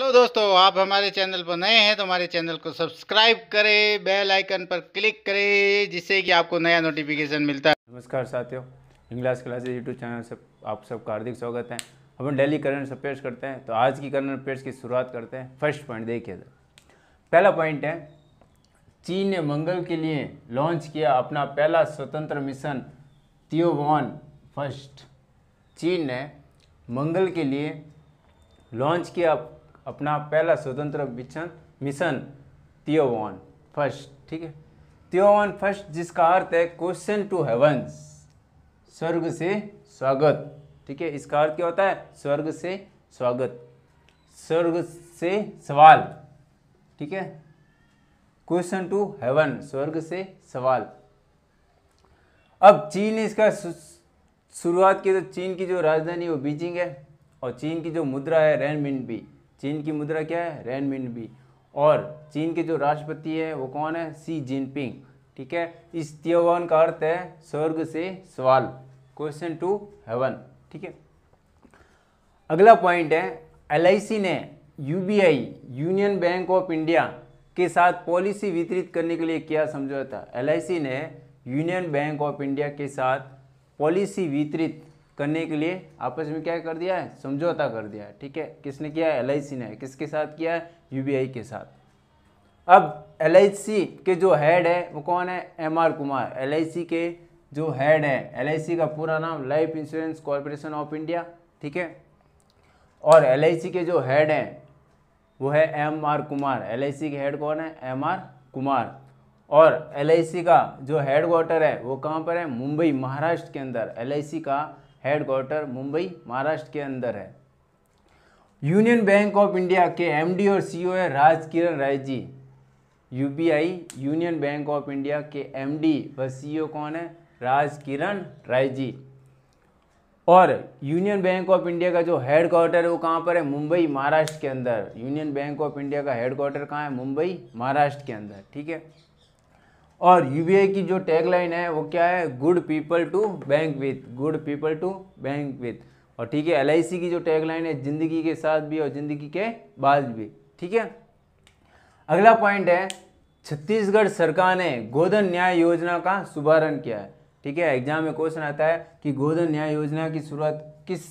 hello दोस्तों आप हमारे चैनल पर नए हैं तो हमारे चैनल को सब्सक्राइब करें बेल आइकन पर क्लिक करें जिससे कि आपको नया नोटिफिकेशन मिलता है नमस्कार साथियों इंग्लास क्लासेज यूट्यूब चैनल से आप सबका हार्दिक स्वागत है हम डेली करंट अफेयर्स करते हैं तो आज की करंट अफेयर्स की शुरुआत करते हैं फर्स्ट पॉइंट देखिए पहला पॉइंट है चीन ने मंगल के लिए लॉन्च किया अपना पहला स्वतंत्र मिशन तियोवान फर्स्ट चीन ने मंगल के लिए लॉन्च किया अपना पहला स्वतंत्र मिशन त्योवान फर्स्ट ठीक है तियोवन फर्स्ट जिसका अर्थ है क्वेश्चन टू हेवंस स्वर्ग से स्वागत ठीक है इसका अर्थ क्या होता है स्वर्ग से स्वागत स्वर्ग से सवाल ठीक है क्वेश्चन टू हेवन स्वर्ग से सवाल अब चीन ने इसका शुरुआत की तो चीन की जो राजधानी वो बीजिंग है और चीन की जो मुद्रा है रेनमिन भी चीन की मुद्रा क्या है बी और चीन के जो राष्ट्रपति है वो कौन है सी जिनपिंग ठीक है इस त्योवन का अर्थ है स्वर्ग से सवाल क्वेश्चन टू हेवन ठीक है अगला पॉइंट है एल ने UBI Union Bank of India के साथ पॉलिसी वितरित करने के लिए क्या समझौता एल ने यूनियन बैंक ऑफ इंडिया के साथ पॉलिसी वितरित करने के लिए आपस में क्या कर दिया है समझौता कर दिया है ठीक है किसने किया है एल ने किसके साथ किया है आई के साथ अब एल के जो हेड है वो कौन है एम आर कुमार एल के जो हेड है एल का पूरा नाम Life Insurance Corporation of India ठीक है और एल के जो हेड हैं वो है एम आर कुमार एल के हेड कौन है एम आर कुमार और एल का जो हेड क्वार्टर है वो कहाँ पर है मुंबई महाराष्ट्र के अंदर एल का हेड क्वार्टर मुंबई महाराष्ट्र के अंदर है यूनियन बैंक ऑफ इंडिया के एमडी और सीईओ e है Raj Kiran Rai ji UBI Union Bank of India के एमडी व सीईओ e कौन है राज किरण राय जी और यूनियन बैंक ऑफ इंडिया का जो हेड क्वार्टर है वो कहाँ पर है मुंबई महाराष्ट्र के अंदर यूनियन बैंक ऑफ इंडिया का हेड क्वार्टर कहाँ है मुंबई महाराष्ट्र के अंदर ठीक है और यू की जो टैगलाइन है वो क्या है good people to bank with good people to bank with और ठीक है एल की जो टैगलाइन है ज़िंदगी के साथ भी और ज़िंदगी के बाद भी ठीक है अगला पॉइंट है छत्तीसगढ़ सरकार ने गोधन न्याय योजना का शुभारंभ किया है ठीक है एग्जाम में क्वेश्चन आता है कि गोधन न्याय योजना की शुरुआत किस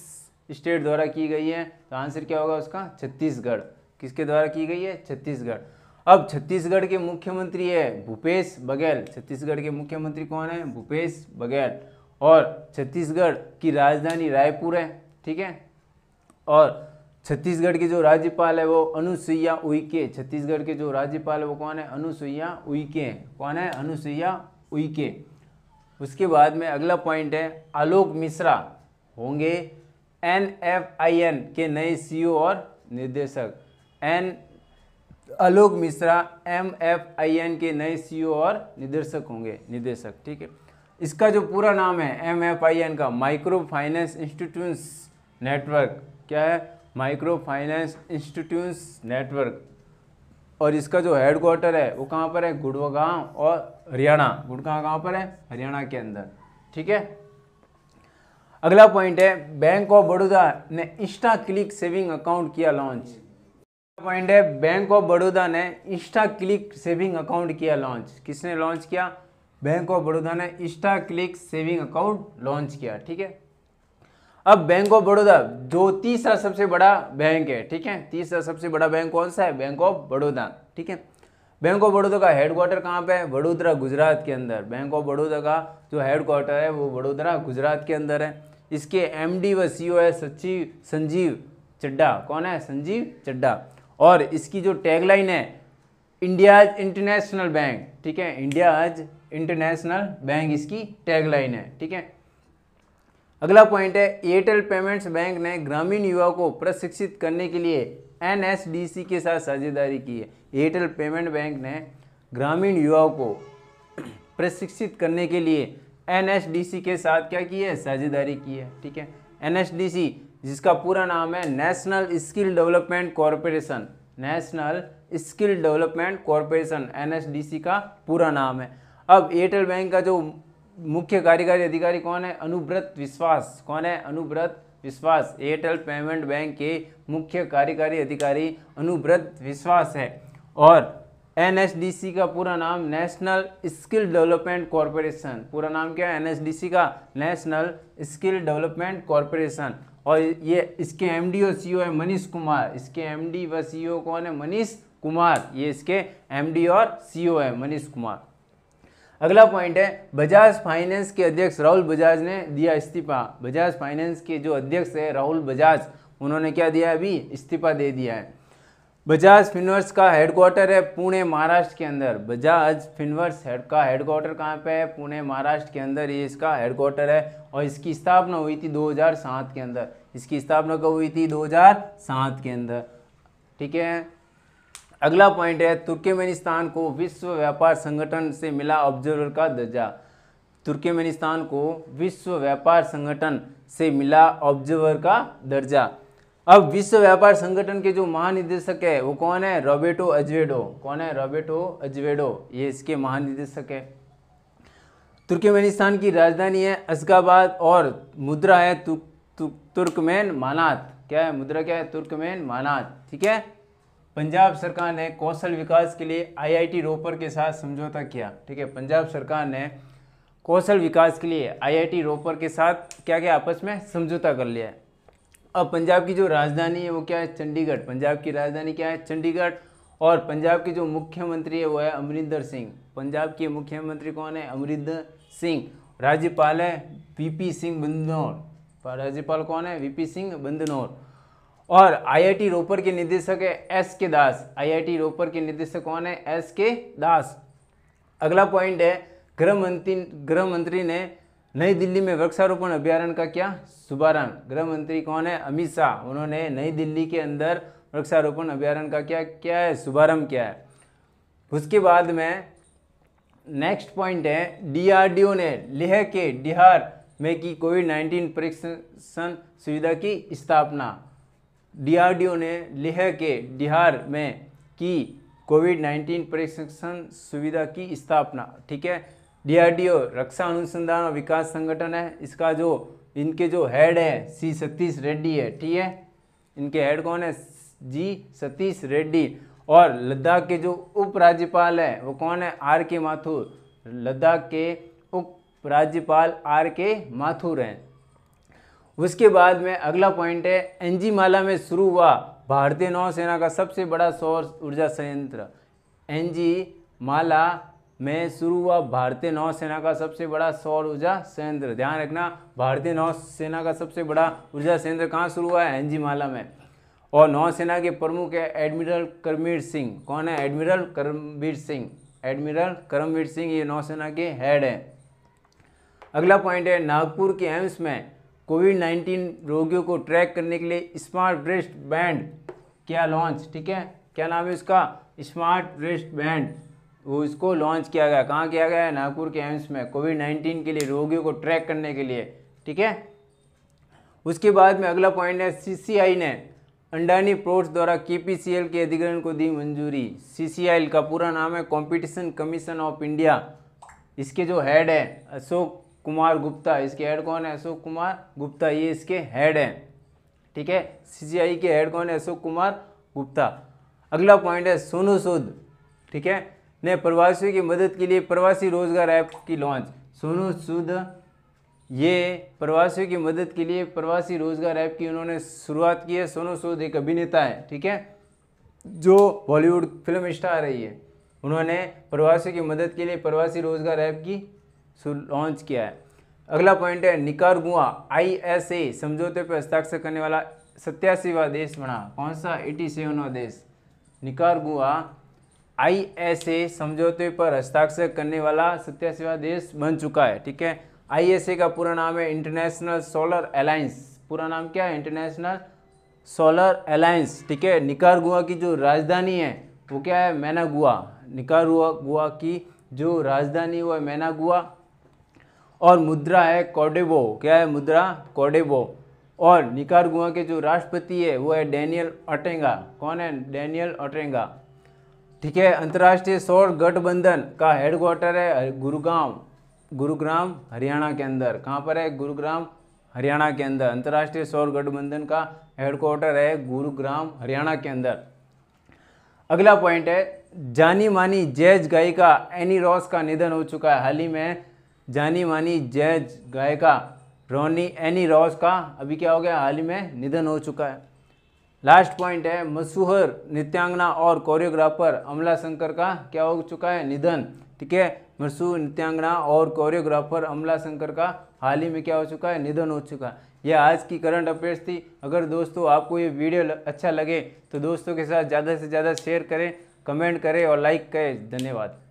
स्टेट द्वारा की गई है तो आंसर क्या होगा उसका छत्तीसगढ़ किसके द्वारा की गई है छत्तीसगढ़ अब छत्तीसगढ़ के मुख्यमंत्री है भूपेश बघेल छत्तीसगढ़ के मुख्यमंत्री कौन है भूपेश बघेल और छत्तीसगढ़ की राजधानी रायपुर है ठीक है और छत्तीसगढ़ के जो राज्यपाल है वो अनुसुईया उइके छत्तीसगढ़ के जो राज्यपाल है वो कौन है अनुसुईया उइके कौन है अनुसुईया उइके उसके बाद में अगला पॉइंट है आलोक मिश्रा होंगे एन एफ आई एन के नए ओ e और निर्देशक N Alok Mishra M F I N के नए सी e और निदेशक होंगे निदेशक ठीक है इसका जो पूरा नाम है एम एफ आई एन का माइक्रो फाइनेंस इंस्टीट्यूट्स नेटवर्क क्या है माइक्रो फाइनेंस इंस्टीट्यूट्स नेटवर्क और इसका जो हेड क्वार्टर है वो कहाँ पर है गुड़वागा और हरियाणा गुड़गांव कहाँ पर है हरियाणा के अंदर ठीक है अगला पॉइंट है बैंक ऑफ बड़ौदा ने इंस्टा क्लिक सेविंग अकाउंट किया लॉन्च पॉइंट है बैंक ऑफ बड़ौदा ने इंस्टा क्लिक सेविंग अकाउंट किया लॉन्च किसने लॉन्च किया बैंक ऑफ बड़ौदा ने Insta Click saving account launch किया ठीक है अब बैंक ऑफ बड़ौदा जो तीसरा सबसे बड़ा बैंक है ठीक है तीसरा सबसे बड़ा बैंक कौन सा है बैंक ऑफ बड़ौदा ठीक है बैंक ऑफ बड़ौदा का हेडक्वार्टर कहाँ पे है वडोदरा गुजरात के अंदर बैंक ऑफ बड़ौदा का जो हेडक्वार्टर है वो वडोदरा गुजरात के अंदर है इसके एमडी व सीईओ है सचिव संजीव चड्डा कौन है संजीव चड्डा और इसकी जो टैगलाइन है इंडिया इंटरनेशनल बैंक ठीक है इंडिया आज इंटरनेशनल बैंक इसकी टैगलाइन है ठीक है अगला पॉइंट है एयरटेल पेमेंट्स बैंक ने ग्रामीण युवा को प्रशिक्षित करने के लिए एनएसडीसी के साथ साझेदारी की है एयरटेल पेमेंट बैंक ने ग्रामीण युवाओं को प्रशिक्षित करने के लिए एनएसडीसी के साथ क्या की है साझेदारी की है ठीक है एनएसडीसी जिसका पूरा नाम है National Skill Development Corporation National Skill Development Corporation N का पूरा नाम है अब एयरटेल बैंक का जो मुख्य कार्यकारी अधिकारी कौन है अनुव्रत विश्वास कौन है अनुव्रत विश्वास एयरटेल पेमेंट बैंक के मुख्य कार्यकारी अधिकारी अनुव्रत विश्वास है और एन का पूरा नाम नेशनल स्किल डेवलपमेंट कॉरपोरेशन पूरा नाम क्या है एन का नेशनल स्किल डेवलपमेंट कॉरपोरेशन और ये इसके एम डी और सी e है मनीष कुमार इसके एम डी व सी e कौन है मनीष कुमार ये इसके एम डी और सी e है मनीष कुमार अगला पॉइंट है बजाज फाइनेंस के अध्यक्ष राहुल बजाज ने दिया इस्तीफा बजाज फाइनेंस के जो अध्यक्ष है राहुल बजाज उन्होंने क्या दिया अभी इस्तीफा दे दिया है बजाज फिनवर्स का हेडक्वार्टर है पुणे महाराष्ट्र के अंदर बजाज फिनवर्स हेड का हेडक्वार्टर कहाँ पे है पुणे महाराष्ट्र के अंदर ये इसका हेडक्वार्टर है और इसकी स्थापना हुई थी 2007 के अंदर इसकी स्थापना कब हुई थी 2007 के अंदर ठीक है अगला पॉइंट है तुर्कमेनिस्तान को विश्व व्यापार संगठन से मिला ऑब्जर्वर का दर्जा तुर्कमेनिस्तान को विश्व व्यापार संगठन से मिला ऑब्जर्वर का दर्जा अब विश्व व्यापार संगठन के जो महानिदेशक है वो कौन है रॉबेटो अजवेडो कौन है रॉबेटो अजवेडो ये इसके महानिदेशक है तुर्कमेनिस्तान की राजधानी है असगाबाद और मुद्रा है तुर्क तुर्कमेन मानात क्या है मुद्रा क्या है तुर्कमेन मानात ठीक है पंजाब सरकार ने कौशल विकास के लिए आईआईटी रोपर के साथ समझौता किया ठीक है पंजाब सरकार ने कौशल विकास के लिए आईआईटी रोपर के साथ क्या क्या आपस में समझौता कर लिया है अब पंजाब की जो राजधानी है वो क्या है चंडीगढ़ पंजाब की राजधानी क्या है चंडीगढ़ और पंजाब के जो मुख्यमंत्री है वो है अमरिंदर सिंह पंजाब के मुख्यमंत्री कौन है अमरिंदर सिंह राज्यपाल है पी सिंह बंदौर प्रिंसिपल कौन है वीपी सिंह बंदनौर और आईआईटी रोपर के निदेशक है एस के दास आईआईटी रोपर के निदेशक कौन है एस के दास अगला पॉइंट है गृह मंत्री गृह मंत्री ने नई दिल्ली में वृक्षारोपण अभियान का क्या शुभारंभ गृह मंत्री कौन है अमित शाह उन्होंने नई दिल्ली के अंदर वृक्षारोपण अभियान का क्या क्या है शुभारंभ क्या है उसके बाद में नेक्स्ट पॉइंट है डीआरडीओ ने लेह के डिहार में की कोविड नाइन्टीन परीक्षण सुविधा की स्थापना डीआरडीओ ने लेह के बिहार में की कोविड नाइन्टीन परीक्षण सुविधा की स्थापना ठीक है डीआरडीओ रक्षा अनुसंधान और विकास संगठन है इसका जो इनके जो हेड है सी सतीश रेड्डी है ठीक है इनके हेड कौन है जी सतीश रेड्डी और लद्दाख के जो उपराज्यपाल है वो कौन है आर के माथुर लद्दाख के राज्यपाल आर के माथुर हैं उसके बाद में अगला पॉइंट है एनजीमाला में शुरू हुआ भारतीय नौसेना का सबसे बड़ा सौर ऊर्जा संयंत्र एनजी माला में शुरू हुआ भारतीय नौसेना का सबसे बड़ा सौर ऊर्जा संयंत्र ध्यान रखना भारतीय नौसेना का सबसे बड़ा ऊर्जा संयंत्र कहाँ शुरू हुआ है एनजीमाला में और नौसेना के प्रमुख है एडमिरल करमवीर सिंह कौन है एडमिरल करमवीर सिंह एडमिरल करमवीर सिंह ये नौसेना के हेड हैं अगला पॉइंट है नागपुर के एम्स में कोविड 19 रोगियों को ट्रैक करने के लिए स्मार्ट वेस्ट बैंड क्या लॉन्च ठीक है क्या नाम है उसका स्मार्ट वेस्ट बैंड वो इसको लॉन्च किया गया कहाँ किया गया है नागपुर के एम्स में कोविड नाइन्टीन के लिए रोगियों को ट्रैक करने के लिए ठीक है उसके बाद में अगला पॉइंट है सीसीआई ने अंडानी प्रोट्स द्वारा के के अधिग्रहण को दी मंजूरी सी का पूरा नाम है कॉम्पिटिशन कमीशन ऑफ इंडिया इसके जो हेड है अशोक कुमार गुप्ता इसके हेड कौन है अशोक कुमार गुप्ता ये इसके हेड हैं ठीक है सीजीआई के हेड कौन है अशोक कुमार गुप्ता अगला पॉइंट है सोनू सूद ठीक है ने प्रवासियों की मदद के लिए प्रवासी रोजगार ऐप की लॉन्च सोनू सूद ये प्रवासियों की मदद के लिए प्रवासी रोजगार ऐप की उन्होंने शुरुआत की है सोनू सूद एक अभिनेता है ठीक है जो बॉलीवुड फिल्म स्टार रही है उन्होंने प्रवासियों की मदद के लिए प्रवासी रोजगार ऐप की लॉन्च किया है अगला पॉइंट है निकारगुआ ए समझौते पर हस्ताक्षर करने वाला सत्यासीवा देश बना कौन सा एटी सेवनवा देश निकारगुआ ए समझौते पर हस्ताक्षर करने वाला सत्यासीवा देश बन चुका है ठीक है ए का पूरा नाम है इंटरनेशनल सोलर अलायंस पूरा नाम क्या है इंटरनेशनल सोलर अलायंस ठीक है निकारगुआ की जो राजधानी है वो क्या है मैनागुआ निकारगुआ की जो राजधानी वो है मैनागुआ और मुद्रा है कॉडेवो क्या है मुद्रा कॉडेवो और निकारगुआ के जो राष्ट्रपति है वो है डैनियल ऑटेंगा कौन है डैनियल ऑटेंगा ठीक है अंतर्राष्ट्रीय सौर गठबंधन का हेडक्वार्टर है गुरुगांव गुरुग्राम हरियाणा के अंदर कहाँ पर है गुरुग्राम हरियाणा के अंदर अंतर्राष्ट्रीय सौर गठबंधन का हेडक्वार्टर है गुरुग्राम हरियाणा के अंदर अगला पॉइंट है जानी मानी जैज गायिका एनी रॉस का निधन हो चुका है हाल ही में जानी मानी जैज गायिका रोनी एनी रॉस का अभी क्या हो गया हाल ही में निधन हो चुका है लास्ट पॉइंट है मशहूर नित्यांगना और कोरियोग्राफर अमला शंकर का क्या हो चुका है निधन ठीक है मशहूर नित्यांगना और कोरियोग्राफर अमला शंकर का हाल ही में क्या हो चुका है निधन हो चुका है यह आज की करंट अफेयर्स थी अगर दोस्तों आपको ये वीडियो अच्छा लगे तो दोस्तों के साथ ज़्यादा से ज़्यादा शेयर करें कमेंट करें और लाइक करें धन्यवाद